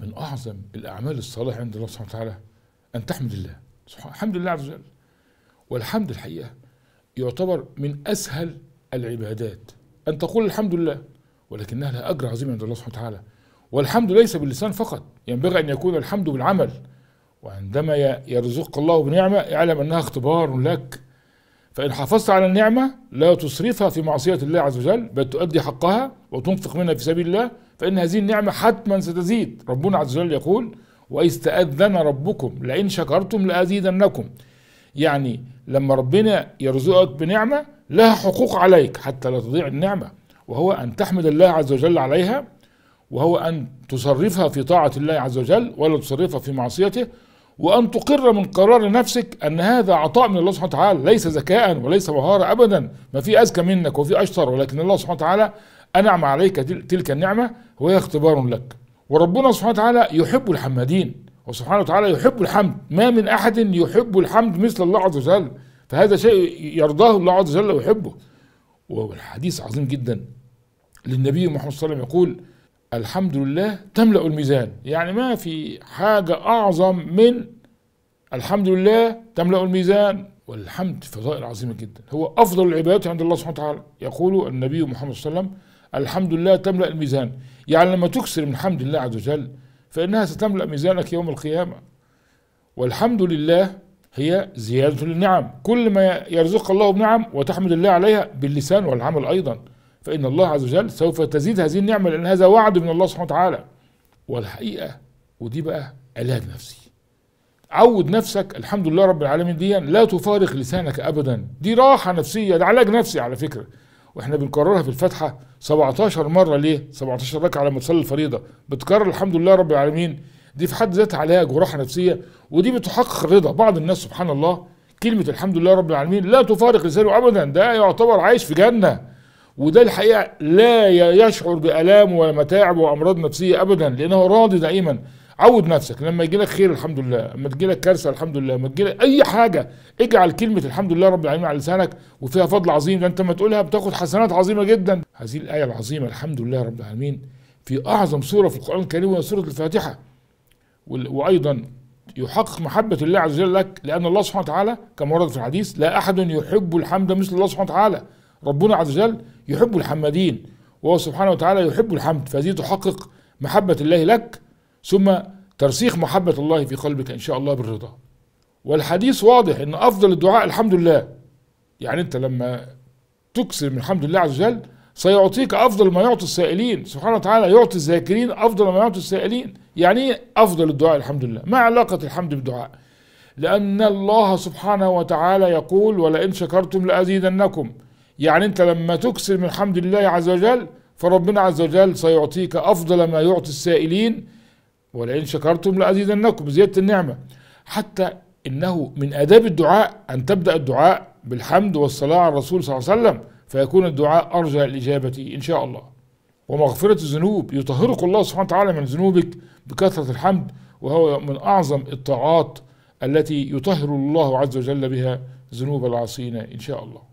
من أعظم الأعمال الصالحة عند الله سبحانه وتعالى أن تحمد الله سبحانه الحمد لله عز وجل والحمد الحقيقة يعتبر من أسهل العبادات أن تقول الحمد لله ولكنها لها أجر عظيم عند الله سبحانه وتعالى والحمد ليس باللسان فقط ينبغي أن يكون الحمد بالعمل وعندما يرزقك الله بنعمة اعلم أنها اختبار لك فإن حافظت على النعمة لا تصرفها في معصية الله عز وجل بل تؤدي حقها وتنفق منها في سبيل الله فإن هذه النعمة حتما ستزيد ربنا عز وجل يقول وإذ تأذن ربكم لئن شكرتم لأزيدنكم يعني لما ربنا يرزقك بنعمة لها حقوق عليك حتى لا تضيع النعمة وهو أن تحمد الله عز وجل عليها وهو أن تصرفها في طاعة الله عز وجل ولا تصرفها في معصيته وأن تقر من قرار نفسك أن هذا عطاء من الله سبحانه وتعالى ليس ذكاء وليس مهارة أبدا ما في أذكى منك وفي أشطر ولكن الله سبحانه وتعالى أنعم عليك تلك النعمة وهي اختبار لك وربنا سبحانه وتعالى يحب الحمادين وسبحانه وتعالى يحب الحمد ما من أحد يحب الحمد مثل الله عز وجل فهذا شيء يرضاه الله عز وجل ويحبه والحديث عظيم جدا للنبي محمد صلى الله عليه وسلم يقول الحمد لله تملأ الميزان يعني ما في حاجة أعظم من الحمد لله تملأ الميزان والحمد فضائل عظيمة جدا هو أفضل العبادات عند الله سبحانه وتعالى يقول النبي محمد صلى الله عليه وسلم الحمد لله تملأ الميزان يعني لما تكثر من حمد الله عز وجل فإنها ستملأ ميزانك يوم القيامة والحمد لله هي زيادة للنعم كل ما يرزق الله بنعم وتحمد الله عليها باللسان والعمل أيضا فإن الله عز وجل سوف تزيد هذه النعمة لأن هذا وعد من الله سبحانه وتعالى والحقيقة ودي بقى علاج نفسي عود نفسك الحمد لله رب العالمين دي لا تفارق لسانك أبدا دي راحة نفسية ده علاج نفسي على فكرة واحنا بنكررها في الفاتحة 17 مرة ليه 17 ركعة على تصلي الفريضة بتكرر الحمد لله رب العالمين دي في حد ذاتها علاج وراحة نفسية ودي بتحقق رضا بعض الناس سبحان الله كلمة الحمد لله رب العالمين لا تفارق لسانه أبدا ده يعتبر عايش في جنة وده الحقيقة لا يشعر بألام ولا متاعب وأمراض نفسية أبدا لأنه راضي دائما عود نفسك لما يجي لك خير الحمد لله لما تجي لك كارثه الحمد لله لما تجي لك اي حاجه اجعل كلمه الحمد لله رب العالمين على لسانك وفيها فضل عظيم ده انت ما تقولها بتاخد حسنات عظيمه جدا هذه الايه العظيمه الحمد لله رب العالمين في اعظم سوره في القران الكريم وهي سوره الفاتحه وايضا يحقق محبة الله عز وجل لك لأن الله سبحانه وتعالى كما ورد في الحديث لا أحد يحب الحمد مثل الله سبحانه وتعالى ربنا عز وجل يحب الحمادين وهو سبحانه وتعالى يحب الحمد فهذه تحقق محبة الله لك ثم ترسيخ محبة الله في قلبك إن شاء الله بالرضا والحديث واضح إن أفضل الدعاء الحمد لله يعني أنت لما تكثر من الحمد لله عز وجل سيعطيك أفضل ما يعطي السائلين سبحانه وتعالى يعطي الذاكرين أفضل ما يعطي السائلين يعني إيه أفضل الدعاء الحمد لله ما علاقة الحمد بالدعاء لأن الله سبحانه وتعالى يقول ولئن شكرتم لأزيدنكم يعني انت لما تكسر من حمد الله عز وجل فربنا عز وجل سيعطيك افضل ما يعطي السائلين ولئن شكرتم لازيدنكم زياده النعمه حتى انه من اداب الدعاء ان تبدا الدعاء بالحمد والصلاه على الرسول صلى الله عليه وسلم فيكون الدعاء ارجى الاجابه ان شاء الله ومغفره الذنوب يطهرك الله سبحانه وتعالى من ذنوبك بكثره الحمد وهو من اعظم الطاعات التي يطهر الله عز وجل بها ذنوب العاصين ان شاء الله